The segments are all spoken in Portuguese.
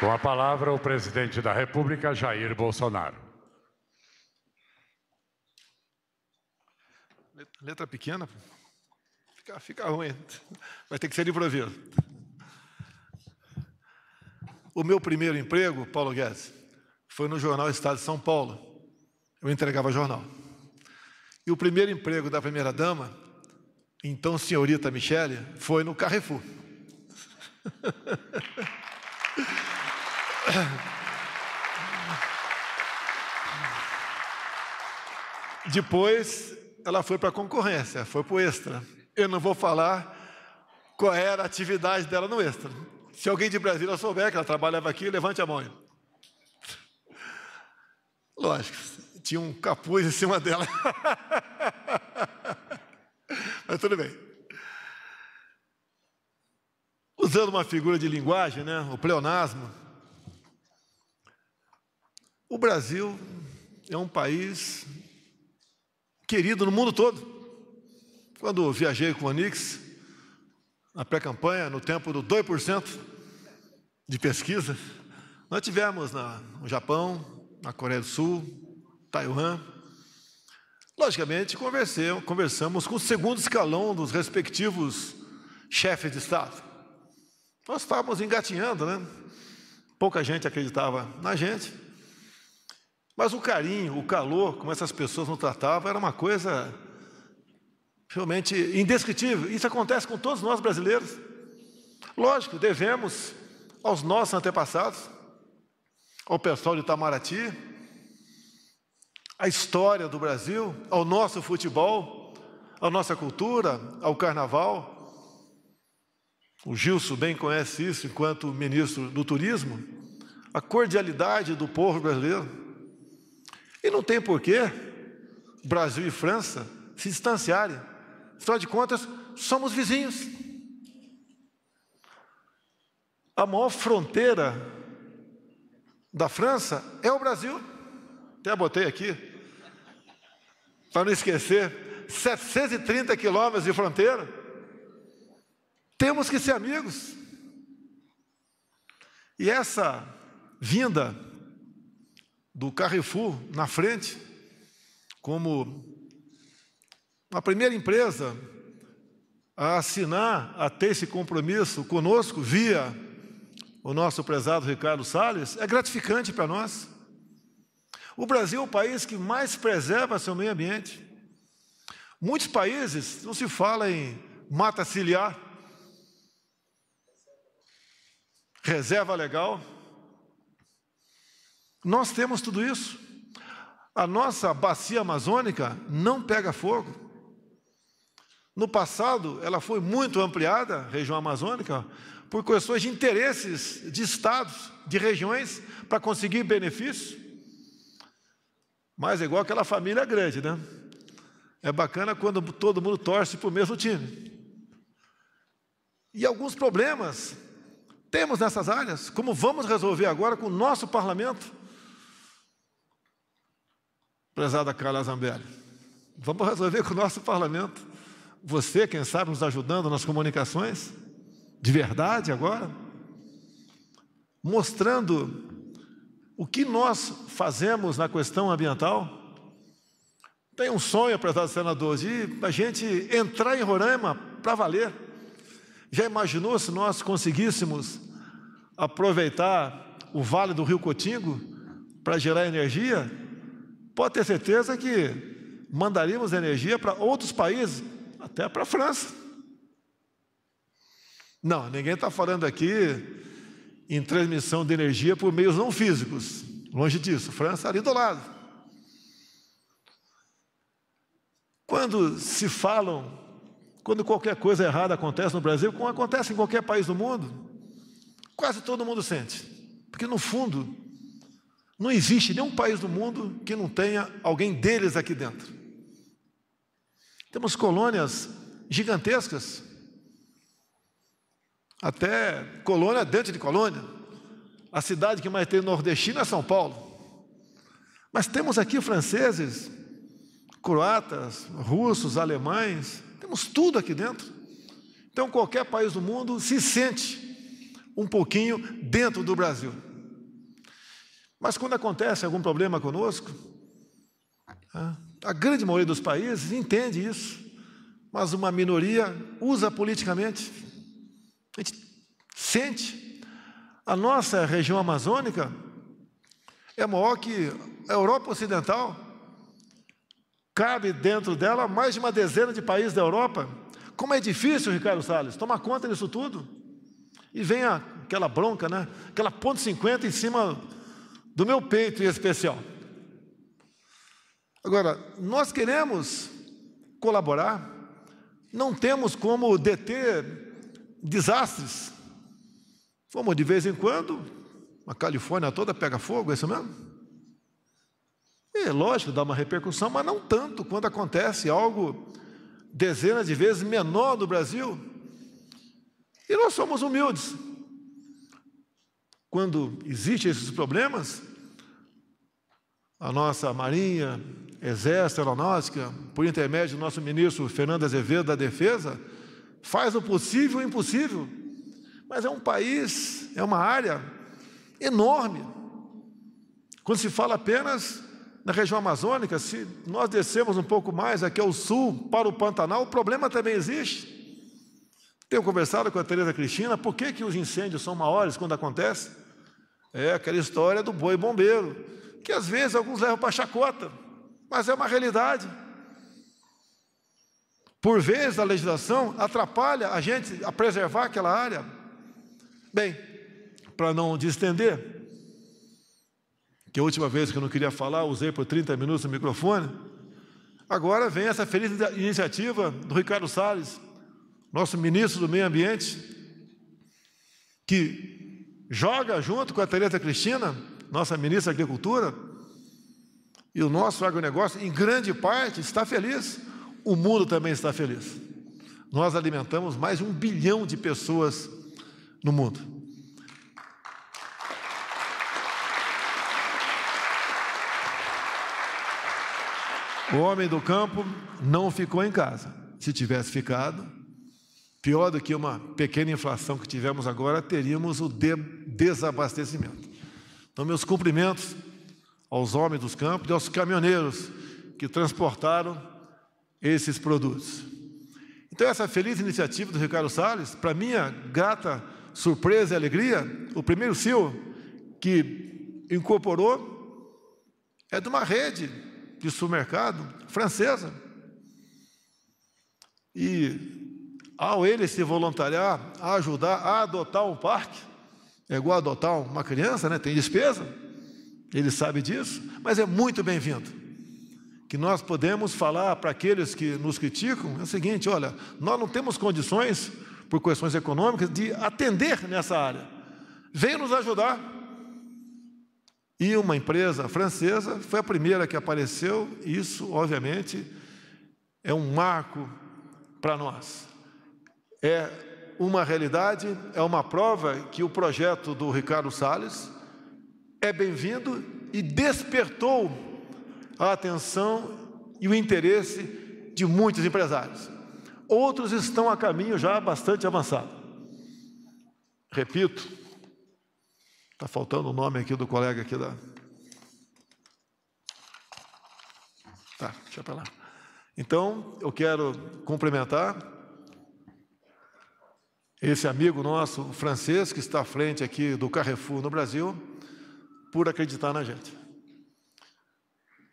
Com a palavra, o presidente da República, Jair Bolsonaro. Letra pequena? Fica, fica ruim. Vai ter que ser de improviso. O meu primeiro emprego, Paulo Guedes, foi no jornal Estado de São Paulo. Eu entregava jornal. E o primeiro emprego da primeira-dama, então senhorita Michele, foi no Carrefour. Depois ela foi para a concorrência, foi para o extra. Eu não vou falar qual era a atividade dela no extra. Se alguém de Brasília souber que ela trabalhava aqui, levante a mão. Lógico, tinha um capuz em cima dela. Mas tudo bem. Usando uma figura de linguagem, né? o pleonasmo, Brasil é um país querido no mundo todo. Quando viajei com o Onix, na pré-campanha, no tempo do 2% de pesquisa, nós tivemos na, no Japão, na Coreia do Sul, Taiwan. Logicamente, conversamos com o segundo escalão dos respectivos chefes de Estado. Nós estávamos engatinhando, né? Pouca gente acreditava na gente. Mas o carinho, o calor, como essas pessoas nos tratavam, era uma coisa realmente indescritível. Isso acontece com todos nós brasileiros. Lógico, devemos aos nossos antepassados, ao pessoal de Itamaraty, à história do Brasil, ao nosso futebol, à nossa cultura, ao carnaval. O Gilson bem conhece isso enquanto ministro do turismo, a cordialidade do povo brasileiro não tem porquê Brasil e França se distanciarem. Afinal de contas, somos vizinhos. A maior fronteira da França é o Brasil. Até botei aqui, para não esquecer: 730 quilômetros de fronteira. Temos que ser amigos. E essa vinda do Carrefour na frente, como a primeira empresa a assinar, a ter esse compromisso conosco via o nosso prezado Ricardo Salles, é gratificante para nós. O Brasil é o país que mais preserva seu meio ambiente. Muitos países não se fala em mata ciliar, reserva legal, nós temos tudo isso. A nossa bacia amazônica não pega fogo. No passado, ela foi muito ampliada, região amazônica, por questões de interesses de estados, de regiões, para conseguir benefícios. Mas é igual aquela família grande, né? É bacana quando todo mundo torce para o mesmo time. E alguns problemas temos nessas áreas, como vamos resolver agora com o nosso parlamento prezada Carla Zambelli. Vamos resolver com o nosso parlamento. Você, quem sabe, nos ajudando nas comunicações, de verdade agora, mostrando o que nós fazemos na questão ambiental. Tem um sonho, prezado senador, de a gente entrar em Roraima para valer. Já imaginou se nós conseguíssemos aproveitar o vale do Rio Cotingo para gerar energia? pode ter certeza que mandaríamos energia para outros países, até para a França. Não, ninguém está falando aqui em transmissão de energia por meios não físicos. Longe disso, França ali do lado. Quando se falam, quando qualquer coisa errada acontece no Brasil, como acontece em qualquer país do mundo, quase todo mundo sente. Porque no fundo, não existe nenhum país do mundo que não tenha alguém deles aqui dentro. Temos colônias gigantescas, até colônia dentro de colônia. A cidade que mais tem nordestino é São Paulo. Mas temos aqui franceses, croatas, russos, alemães, temos tudo aqui dentro. Então, qualquer país do mundo se sente um pouquinho dentro do Brasil. Mas quando acontece algum problema conosco, né, a grande maioria dos países entende isso, mas uma minoria usa politicamente. A gente sente. A nossa região amazônica é maior que a Europa Ocidental. Cabe dentro dela mais de uma dezena de países da Europa. Como é difícil, Ricardo Salles, tomar conta disso tudo. E vem aquela bronca, né? aquela ponto 50 em cima do meu peito em especial. Agora, nós queremos colaborar, não temos como deter desastres. Como de vez em quando, a Califórnia toda pega fogo, é isso mesmo? É lógico, dá uma repercussão, mas não tanto quando acontece algo dezenas de vezes menor no Brasil. E nós somos humildes. Quando existem esses problemas, a nossa Marinha, Exército, Aeronáutica, por intermédio do nosso ministro Fernando Azevedo da Defesa, faz o possível e o impossível. Mas é um país, é uma área enorme. Quando se fala apenas na região amazônica, se nós descemos um pouco mais aqui ao sul, para o Pantanal, o problema também existe. Tenho conversado com a Tereza Cristina, por que, que os incêndios são maiores quando acontece? É aquela história do boi bombeiro, que às vezes alguns levam para chacota, mas é uma realidade. Por vezes a legislação atrapalha a gente a preservar aquela área. Bem, para não distender, que a última vez que eu não queria falar, usei por 30 minutos o microfone. Agora vem essa feliz iniciativa do Ricardo Salles, nosso ministro do Meio Ambiente, que joga junto com a Tereza Cristina, nossa ministra da Agricultura, e o nosso agronegócio, em grande parte, está feliz. O mundo também está feliz. Nós alimentamos mais de um bilhão de pessoas no mundo. O homem do campo não ficou em casa. Se tivesse ficado, Pior do que uma pequena inflação que tivemos agora, teríamos o de desabastecimento. Então, meus cumprimentos aos homens dos campos e aos caminhoneiros que transportaram esses produtos. Então, essa feliz iniciativa do Ricardo Salles, para minha grata surpresa e alegria, o primeiro CIO que incorporou é de uma rede de supermercado francesa. E ao ele se voluntariar a ajudar a adotar um parque, é igual adotar uma criança, né? tem despesa, ele sabe disso, mas é muito bem-vindo. Que nós podemos falar para aqueles que nos criticam é o seguinte: olha, nós não temos condições, por questões econômicas, de atender nessa área. Venha nos ajudar. E uma empresa francesa foi a primeira que apareceu, isso, obviamente, é um marco para nós. É uma realidade, é uma prova que o projeto do Ricardo Salles é bem-vindo e despertou a atenção e o interesse de muitos empresários. Outros estão a caminho já bastante avançado. Repito, está faltando o nome aqui do colega aqui da. Tá, deixa para lá. Então, eu quero cumprimentar esse amigo nosso, francês, que está à frente aqui do Carrefour no Brasil, por acreditar na gente.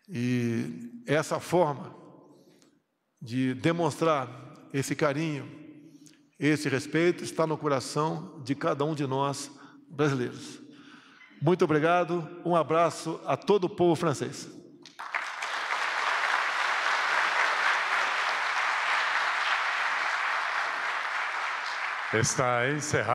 E essa forma de demonstrar esse carinho, esse respeito, está no coração de cada um de nós brasileiros. Muito obrigado, um abraço a todo o povo francês. Está encerrado.